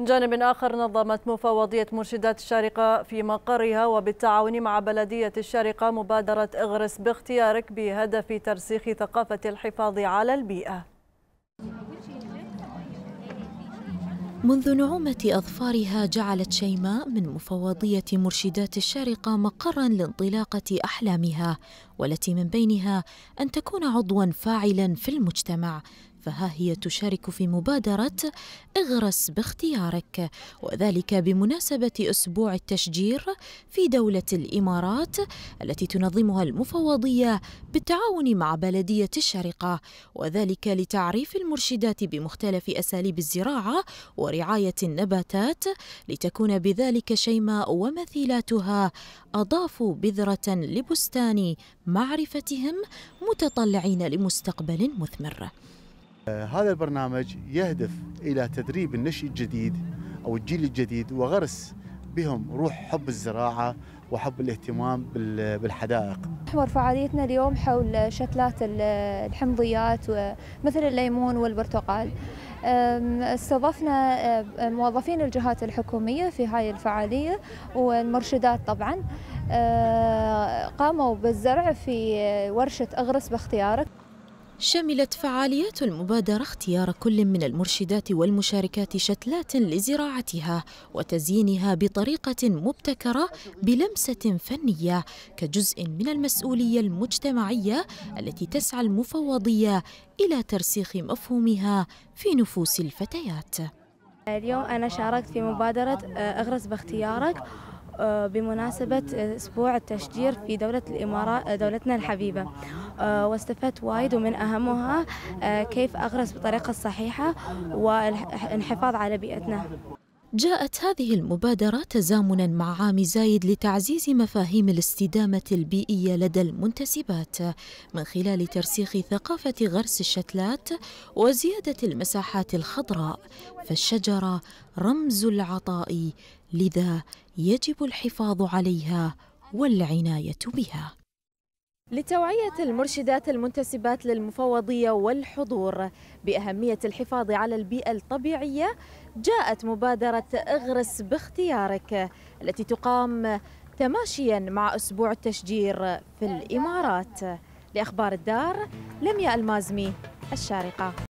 من جانب آخر نظمت مفوضية مرشدات الشارقة في مقرها وبالتعاون مع بلدية الشارقة مبادرة اغرس باختيارك بهدف ترسيخ ثقافة الحفاظ على البيئة منذ نعومة أظفارها جعلت شيماء من مفوضية مرشدات الشارقة مقرا لانطلاقة أحلامها والتي من بينها أن تكون عضوا فاعلا في المجتمع فها هي تشارك في مبادرة اغرس باختيارك وذلك بمناسبة أسبوع التشجير في دولة الإمارات التي تنظمها المفوضية بالتعاون مع بلدية الشارقة وذلك لتعريف المرشدات بمختلف أساليب الزراعة ورعاية النباتات لتكون بذلك شيماء ومثيلاتها أضافوا بذرة لبستان معرفتهم متطلعين لمستقبل مثمر آه، هذا البرنامج يهدف إلى تدريب النشء الجديد أو الجيل الجديد وغرس بهم روح حب الزراعة وحب الاهتمام بالحدائق محور فعاليتنا اليوم حول شتلات الحمضيات مثل الليمون والبرتقال استضفنا موظفين الجهات الحكومية في هاي الفعالية والمرشدات طبعا آه، قاموا بالزرع في ورشة أغرس باختيارك شملت فعاليات المبادرة اختيار كل من المرشدات والمشاركات شتلات لزراعتها وتزيينها بطريقة مبتكرة بلمسة فنية كجزء من المسؤولية المجتمعية التي تسعى المفوضية إلى ترسيخ مفهومها في نفوس الفتيات اليوم أنا شاركت في مبادرة آه، أغرس باختيارك آه، بمناسبة أسبوع التشجير في دولة الإمارات آه، دولتنا الحبيبة آه، واستفدت وايد ومن أهمها كيف أغرس بطريقة صحيحة والحفاظ على بيئتنا جاءت هذه المبادرة تزامنا مع عام زايد لتعزيز مفاهيم الاستدامة البيئية لدى المنتسبات من خلال ترسيخ ثقافة غرس الشتلات وزيادة المساحات الخضراء فالشجرة رمز العطاء لذا يجب الحفاظ عليها والعناية بها لتوعية المرشدات المنتسبات للمفوضية والحضور بأهمية الحفاظ على البيئة الطبيعية جاءت مبادرة اغرس باختيارك التي تقام تماشيا مع أسبوع التشجير في الإمارات لأخبار الدار لمياء المازمي الشارقة